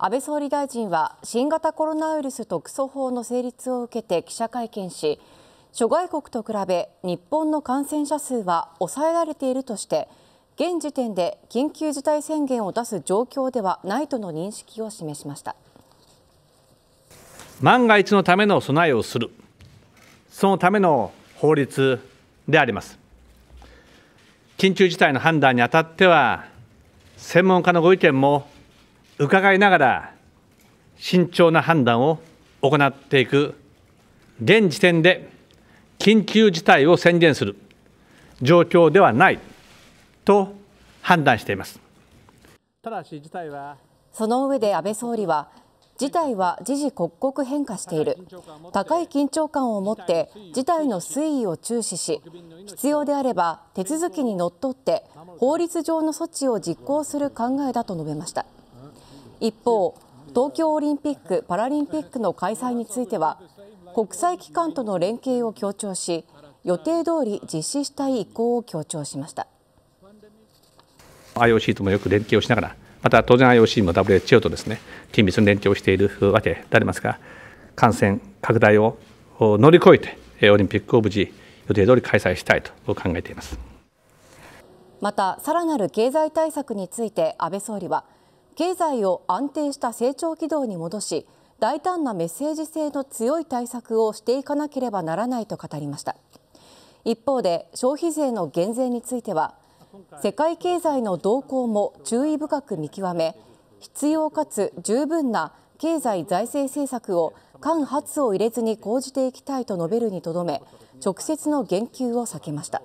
安倍総理大臣は新型コロナウイルス特措法の成立を受けて記者会見し諸外国と比べ日本の感染者数は抑えられているとして現時点で緊急事態宣言を出す状況ではないとの認識を示しました万が一のための備えをするそのための法律であります緊急事態の判断にあたっては専門家のご意見も伺いながら慎重な判断を行っていく現時点で緊急事態を宣言する状況ではないと判断していますただし事態はその上で安倍総理は事態は時事刻々変化している高い緊張感を持って事態の推移を注視し必要であれば手続きにのっとって法律上の措置を実行する考えだと述べました。一方、東京オリンピック・パラリンピックの開催については国際機関との連携を強調し予定通り実施したい意向を強調しました IOC ともよく連携をしながらまた当然 IOC も WHO とですね緊密に連携をしているわけでありますが感染拡大を乗り越えてオリンピックを無事予定通り開催したいと考えていますまたさらなる経済対策について安倍総理は経済を安定した成長軌道に戻し大胆なメッセージ性の強い対策をしていかなければならないと語りました一方で消費税の減税については世界経済の動向も注意深く見極め必要かつ十分な経済財政政策を間髪を入れずに講じていきたいと述べるにとどめ直接の言及を避けました。